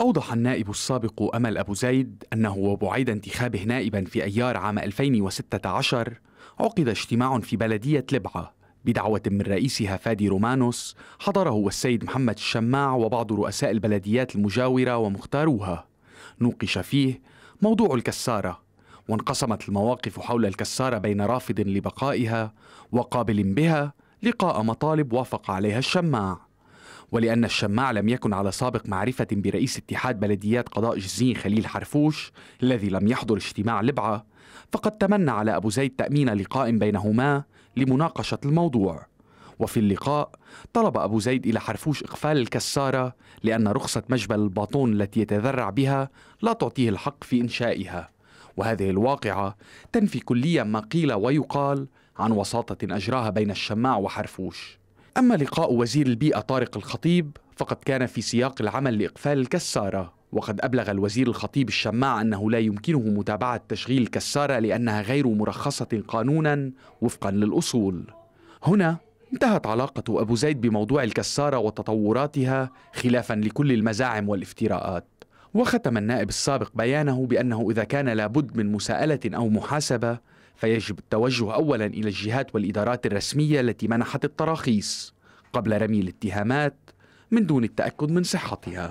أوضح النائب السابق أمل أبو زيد أنه وبعيد انتخابه نائبا في أيار عام 2016 عقد اجتماع في بلدية لبعة بدعوة من رئيسها فادي رومانوس حضره السيد محمد الشماع وبعض رؤساء البلديات المجاورة ومختاروها نوقش فيه موضوع الكسارة وانقسمت المواقف حول الكسارة بين رافض لبقائها وقابل بها لقاء مطالب وافق عليها الشماع ولأن الشماع لم يكن على سابق معرفة برئيس اتحاد بلديات قضاء جزين خليل حرفوش الذي لم يحضر اجتماع لبعة فقد تمنى على أبو زيد تأمين لقاء بينهما لمناقشة الموضوع وفي اللقاء طلب أبو زيد إلى حرفوش إقفال الكسارة لأن رخصة مجبل الباطون التي يتذرع بها لا تعطيه الحق في إنشائها وهذه الواقعة تنفي كليا ما قيل ويقال عن وساطة أجراها بين الشماع وحرفوش أما لقاء وزير البيئة طارق الخطيب فقد كان في سياق العمل لإقفال الكسارة وقد أبلغ الوزير الخطيب الشماع أنه لا يمكنه متابعة تشغيل الكسارة لأنها غير مرخصة قانونا وفقا للأصول هنا انتهت علاقة أبو زيد بموضوع الكسارة وتطوراتها خلافا لكل المزاعم والافتراءات وختم النائب السابق بيانه بأنه إذا كان لابد من مساءلة أو محاسبة فيجب التوجه أولا إلى الجهات والإدارات الرسمية التي منحت التراخيص قبل رمي الاتهامات من دون التأكد من صحتها